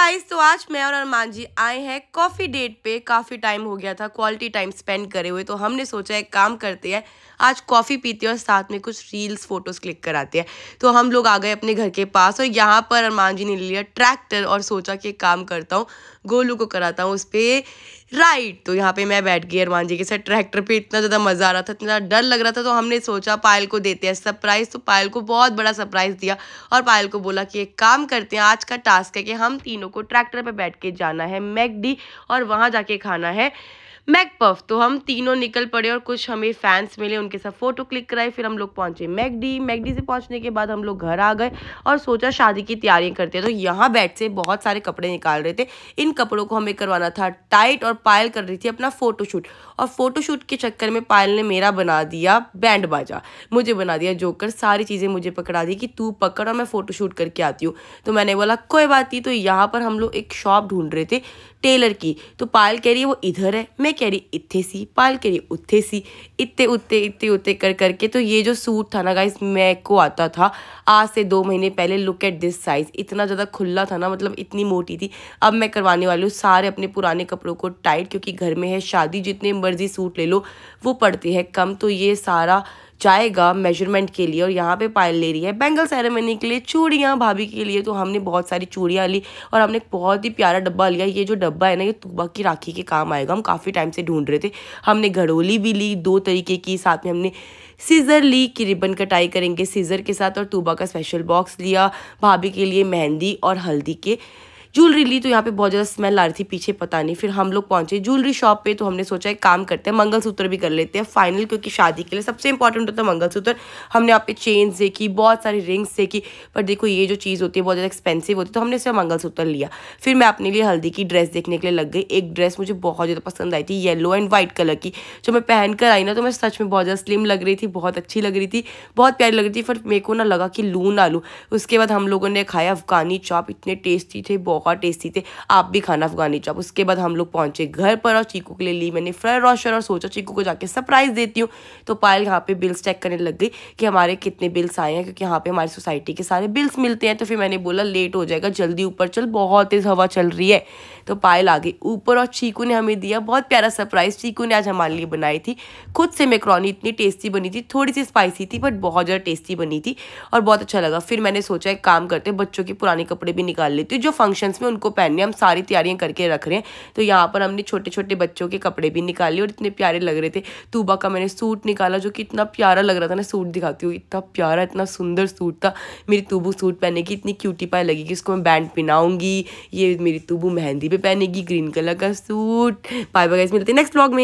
guys तो आज मैं और अरमान जी आए हैं कॉफ़ी डेट पे काफ़ी टाइम हो गया था क्वालिटी टाइम स्पेंड करे हुए तो हमने सोचा एक काम करते हैं आज कॉफ़ी पीते हैं और साथ में कुछ रील्स फोटोज़ क्लिक कराते हैं तो हम लोग आ गए अपने घर के पास और यहाँ पर अरमान जी ने लिया ट्रैक्टर और सोचा कि काम करता हूँ गोलू को कराता हूँ उस पर राइट तो यहाँ पे मैं बैठ गई अरमान जी के साथ ट्रैक्टर पे इतना ज़्यादा मज़ा आ रहा था इतना डर लग रहा था तो हमने सोचा पायल को देते हैं सरप्राइज़ तो पायल को बहुत बड़ा सरप्राइज़ दिया और पायल को बोला कि एक काम करते हैं आज का टास्क है कि हम तीनों को ट्रैक्टर पर बैठ के जाना है मैकडी और वहाँ जाके खाना है मैकपफ तो हम तीनों निकल पड़े और कुछ हमें फैंस मिले उनके साथ फ़ोटो क्लिक कराए फिर हम लोग पहुँचे मैकडी मैकडी से पहुँचने के बाद हम लोग घर आ गए और सोचा शादी की तैयारियाँ करते हैं तो यहाँ बैठ से बहुत सारे कपड़े निकाल रहे थे इन कपड़ों को हमें करवाना था टाइट और पायल कर रही थी अपना फ़ोटोशूट और फ़ोटोशूट के चक्कर में पायल ने मेरा बना दिया बैंड बाजा मुझे बना दिया जोकर सारी चीज़ें मुझे पकड़ा दी कि तू पकड़ और मैं फ़ोटोशूट करके आती हूँ तो मैंने बोला कोई बात नहीं तो यहाँ पर हम लोग एक शॉप ढूंढ रहे थे टेलर की तो पाल कह रही है वो इधर है मैं कह रही इत्थे सी पाल कह रही उत्थे सी इतने उत्ते इतने उत्ते कर करके तो ये जो सूट था ना गाइस मैं को आता था आज से दो महीने पहले लुक एट दिस साइज़ इतना ज़्यादा खुला था ना मतलब इतनी मोटी थी अब मैं करवाने वाली हूँ सारे अपने पुराने कपड़ों को टाइट क्योंकि घर में है शादी जितने मर्जी सूट ले लो वो पड़ती है कम तो ये सारा जाएगा मेजरमेंट के लिए और यहाँ पे पायल ले रही है बैंगल सेरेमनी के लिए चूड़ियाँ भाभी के लिए तो हमने बहुत सारी चूड़ियाँ ली और हमने बहुत ही प्यारा डब्बा लिया ये जो डब्बा है ना ये तुबा की राखी के काम आएगा हम काफ़ी टाइम से ढूंढ रहे थे हमने घड़ोली भी ली दो तरीके की साथ में हमने सीज़र ली कि रिबन कटाई करेंगे सीज़र के साथ और तूबा का स्पेशल बॉक्स लिया भाभी के लिए मेहंदी और हल्दी के ज्वेलरी ली तो यहाँ पे बहुत ज़्यादा स्मेल आ रही थी पीछे पता नहीं फिर हम लोग पहुँचे ज्वेलरी शॉप पे तो हमने सोचा एक काम करते हैं मंगलसूत्र भी कर लेते हैं फाइनल क्योंकि शादी के लिए सबसे इंपॉर्टेंट होता है मंगलसूत्र हमने यहाँ पे चेन्स देखी बहुत सारी रिंग्स देखी पर देखो ये जो चीज़ होती है बहुत ज़्यादा एक्सपेंसिव होती है तो हमने इसमें मंगलसूत्र लिया फिर मैं अपने लिए हल्दी की ड्रेस देखने के लिए लग गई एक ड्रेस मुझे बहुत ज़्यादा पसंद आई थी येलो एंड वाइट कलर की जो मैं पहन कर आई ना तो मैं सच में बहुत ज़्यादा स्लिम लग रही थी बहुत अच्छी लग रही थी बहुत प्यारी लग रही थी पर मेरे को ना लगा कि लू ना लूँ उसके बाद हम लोगों ने खाया अफगानी चॉप इतने टेस्टी थे बहुत बहुत टेस्टी थे आप भी खाना अफगानी चाप उसके बाद हम लोग पहुंचे घर पर और चीकू के लिए ली मैंने फ्राइ रोशन और सोचा चीकू को जाके सरप्राइज़ देती हूँ तो पायल यहाँ पे बिल्स चेक करने लग गई कि हमारे कितने बिल्स आए हैं क्योंकि यहाँ पे हमारी सोसाइटी के सारे बिल्स मिलते हैं तो फिर मैंने बोला लेट हो जाएगा जल्दी ऊपर चल बहुत तेज़ हवा चल रही है तो पायल आ गई ऊपर और चीकू ने हमें दिया बहुत प्यारा सरप्राइज़ चीकू ने आज हमारे लिए बनाई थी खुद से मेकरोनी इतनी टेस्टी बनी थी थोड़ी सी स्पाइसी थी बट बहुत ज़्यादा टेस्टी बनी थी और बहुत अच्छा लगा फिर मैंने सोचा एक काम करते बच्चों के पुराने कपड़े भी निकाल लेती हूँ जो फंक्शन सीक्वेंस में उनको पहनने हम सारी तैयारियां करके रख रहे हैं तो यहाँ पर हमने छोटे छोटे बच्चों के कपड़े भी निकाले और इतने प्यारे लग रहे थे तूबा का मैंने सूट निकाला जो कि इतना प्यारा लग रहा था ना सूट दिखाती हूँ इतना प्यारा इतना सुंदर सूट था मेरी तूबू सूट पहने की इतनी क्यूटी पाए लगी कि मैं बैंड पहनाऊंगी ये मेरी तूबू मेहंदी पे पहनेगी ग्रीन कलर का सूट बाय बाय मिलती नेक्स्ट ब्लॉग में